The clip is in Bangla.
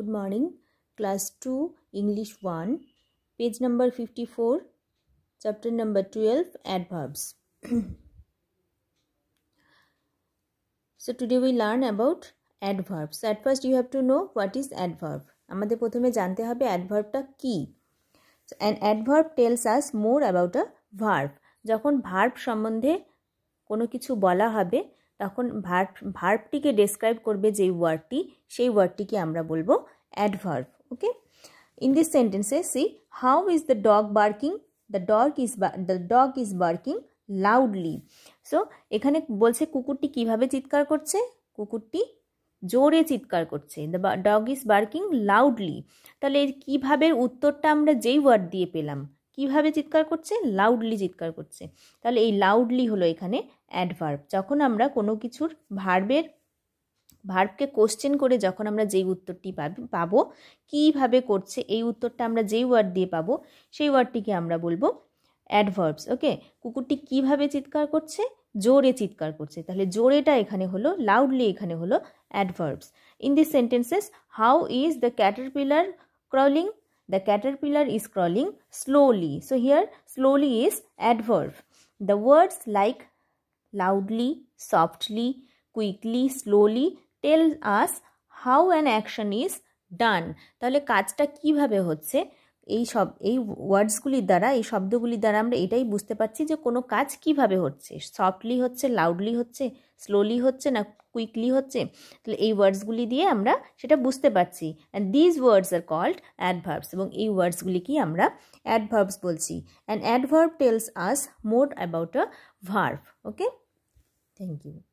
good morning class 2 english 1 page number 54 chapter number 12 adverbs so today we learn about adverbs at first you have to know what is adverb আমাদের প্রথমে জানতে হবে অ্যাডভার্বটা কি an adverb tells us more about a verb যখন ভার্ব সম্বন্ধে কোনো কিছু বলা হবে তখন ভার্ভ ভার্ভটিকে ডেসক্রাইব করবে যে ওয়ার্ডটি সেই ওয়ার্ডটিকে আমরা বলবো অ্যাডভার্ভ ওকে ইন দিস সেন্টেন্সে see how is the dog barking the dog is the dog is barking loudly so এখানে বলছে কুকুরটি কিভাবে চিৎকার করছে কুকুরটি জোরে চিৎকার করছে the dog is barking loudly তাহলে কিভাবে উত্তরটা আমরা যেই ওয়ার্ড দিয়ে পেলাম কিভাবে চিৎকার করছে লাউডলি চিৎকার করছে তাহলে এই লাউডলি হলো এখানে অ্যাডভার্ব যখন আমরা কোনো কিছুর ভার্বের ভার্বকে কোশ্চেন করে যখন আমরা যেই উত্তরটি পাবো কীভাবে করছে এই উত্তরটা আমরা যেই ওয়ার্ড দিয়ে পাবো সেই ওয়ার্ডটিকে আমরা বলবো অ্যাডভার্বস ওকে কুকুরটি কিভাবে চিৎকার করছে জোরে চিৎকার করছে তাহলে জোরেটা এখানে হলো লাউডলি এখানে হলো adverbs in this sentences how is the caterpillar crawling The caterpillar is crawling slowly. So here slowly is adverb. The words like loudly, softly, quickly slowly tell us how an action is done তাহলে কাজটা কিভাবে হচ্ছে এই সব এই ওয়ার্ডসগুলির দ্বারা এই শব্দগুলির দ্বারা আমরা এটাই বুঝতে পারছি যে কোনো কাজ কিভাবে হচ্ছে সফটলি হচ্ছে লাউডলি হচ্ছে স্লোলি হচ্ছে না কুইকলি হচ্ছে তাহলে এই ওয়ার্ডসগুলি দিয়ে আমরা সেটা বুঝতে পারছি and these words are called adverbs এবং এই ওয়ার্ডসগুলিকেই আমরা অ্যাডভার্বস বলছি and adverb tells us more about a verb okay thank you